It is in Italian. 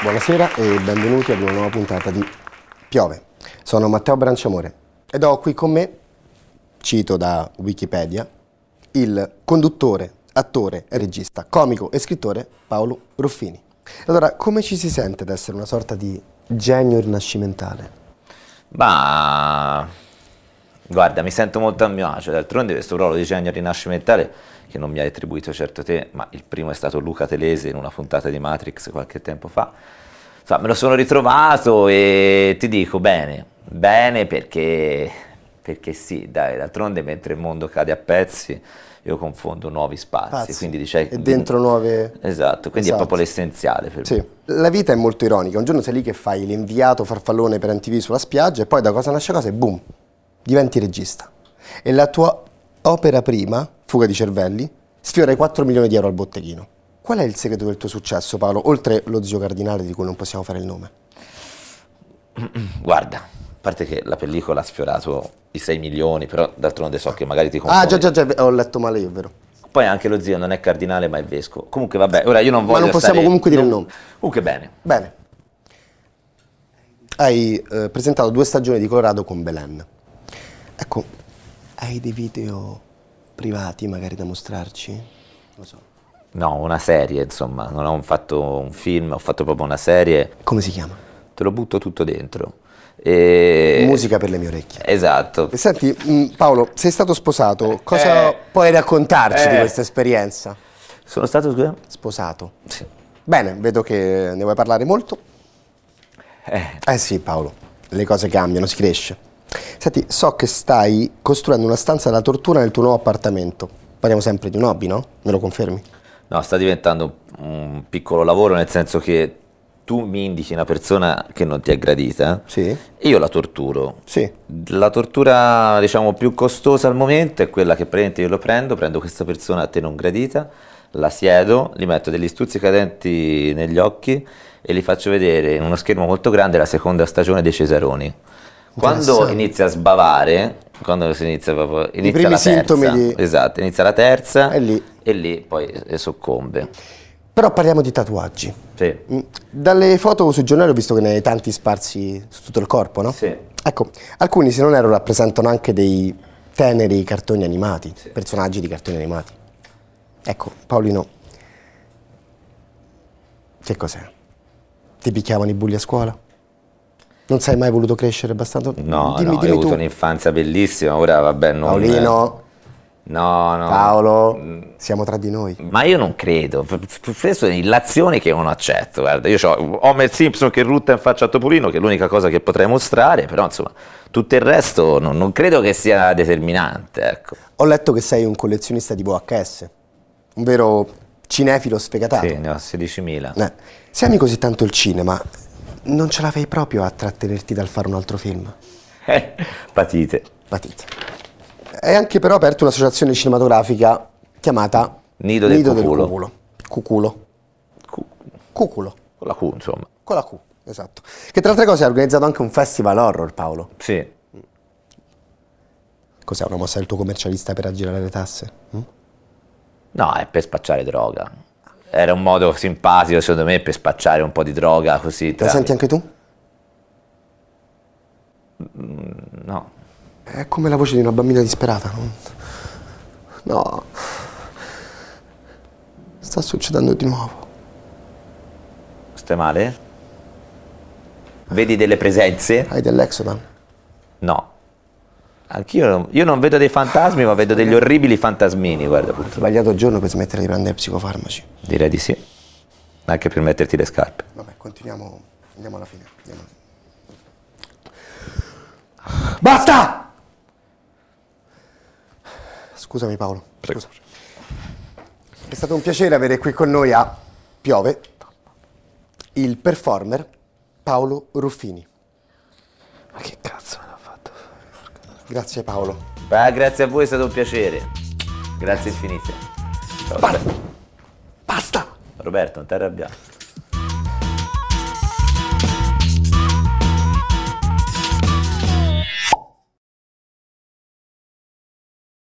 Buonasera e benvenuti ad una nuova puntata di Piove. Sono Matteo Branciamore ed ho qui con me, cito da Wikipedia, il conduttore, attore, regista, comico e scrittore Paolo Ruffini. Allora, come ci si sente ad essere una sorta di genio rinascimentale? Bah, Guarda, mi sento molto a mio agio, d'altronde questo ruolo di genio rinascimentale che non mi hai attribuito certo te, ma il primo è stato Luca Telese in una puntata di Matrix qualche tempo fa. Insomma, me lo sono ritrovato e ti dico bene, bene perché, perché sì, dai, d'altronde mentre il mondo cade a pezzi io confondo nuovi spazi, Pazzi. quindi dicei... E dentro nuove... Esatto, quindi esatto. è proprio l'essenziale per sì. me. La vita è molto ironica, un giorno sei lì che fai l'inviato farfallone per NTV sulla spiaggia e poi da cosa nasce cosa e boom, diventi regista e la tua opera prima, Fuga di cervelli, sfiora i 4 milioni di euro al botteghino. Qual è il segreto del tuo successo, Paolo, oltre lo zio cardinale di cui non possiamo fare il nome? Guarda, a parte che la pellicola ha sfiorato i 6 milioni, però d'altronde so che magari ti confondi. Ah, già, già, già, ho letto male io, vero? Poi anche lo zio non è cardinale, ma è vescovo. Comunque, vabbè, ora io non voglio. Ma non possiamo stare... comunque dire non... il nome. Comunque, bene. Bene. Hai eh, presentato due stagioni di Colorado con Belen. Ecco, hai dei video privati magari da mostrarci? Lo so. No, una serie, insomma, non ho fatto un film, ho fatto proprio una serie. Come si chiama? Te lo butto tutto dentro. E... Musica per le mie orecchie. Esatto. Senti, mm, Paolo, sei stato sposato, eh. cosa eh, puoi raccontarci eh. di questa esperienza? Sono stato scusa? sposato. Sì. Bene, vedo che ne vuoi parlare molto. Eh. eh sì, Paolo, le cose cambiano, si cresce. Senti, so che stai costruendo una stanza da tortura nel tuo nuovo appartamento. Parliamo sempre di un hobby, no? Me lo confermi? No, sta diventando un piccolo lavoro, nel senso che tu mi indichi una persona che non ti è gradita sì. e io la torturo. Sì. La tortura, diciamo, più costosa al momento è quella che praticamente io lo prendo, prendo questa persona a te non gradita, la siedo, gli metto degli stuzzi cadenti negli occhi e li faccio vedere in uno schermo molto grande la seconda stagione dei Cesaroni. Quando inizia a sbavare, quando si inizia proprio inizia i primi sintomi di... esatto inizia la terza e lì, e lì poi eh, soccombe però parliamo di tatuaggi sì. Mm, dalle foto sul giornale ho visto che ne hai tanti sparsi su tutto il corpo no? sì ecco alcuni se non erro rappresentano anche dei teneri cartoni animati sì. personaggi di cartoni animati ecco Paolino che cos'è? ti picchiavano i bulli a scuola? Non sei mai voluto crescere abbastanza? No, dimmi, no, dimmi ho avuto un'infanzia bellissima, ora vabbè non... Paolino... No, no. Paolo, mm. siamo tra di noi. Ma io non credo. Queste sono illazioni che io non accetto. Guarda, io ho Homer Simpson che rutta in faccia a Topolino, che è l'unica cosa che potrei mostrare, però insomma, tutto il resto non, non credo che sia determinante. Ecco. Ho letto che sei un collezionista di VHS, un vero cinefilo sfegatato. Sì, ne ho 16.000. Eh. Se ami così tanto il cinema, non ce la fai proprio a trattenerti dal fare un altro film. Eh, patite. Patite. È anche però aperta un'associazione cinematografica chiamata Nido del, Nido cuculo. del cuculo. Cuculo. cuculo. Con la Q, insomma. Con la Q, esatto. Che tra altre cose ha organizzato anche un festival horror, Paolo. Sì. Cos'è una mossa del tuo commercialista per aggirare le tasse? Hm? No, è per spacciare droga era un modo simpatico secondo me per spacciare un po' di droga così. Tra... La senti anche tu? Mm, no. È come la voce di una bambina disperata. Non... No. Sta succedendo di nuovo. Stai male? Vedi delle presenze? Hai dell'exodan? No. Anch'io io non vedo dei fantasmi, ma vedo degli orribili fantasmini. Guarda, appunto. Sbagliato giorno per smettere di prendere psicofarmaci. Direi di sì. Anche per metterti le scarpe. Vabbè, continuiamo. Andiamo alla fine. Andiamo. Basta! Scusami Paolo. Prego. Scusa. È stato un piacere avere qui con noi a Piove il performer Paolo Ruffini. Grazie Paolo. Bah, grazie a voi, è stato un piacere. Grazie, grazie. infinite. Ciao, Basta! Roberto, non ti arrabbiare.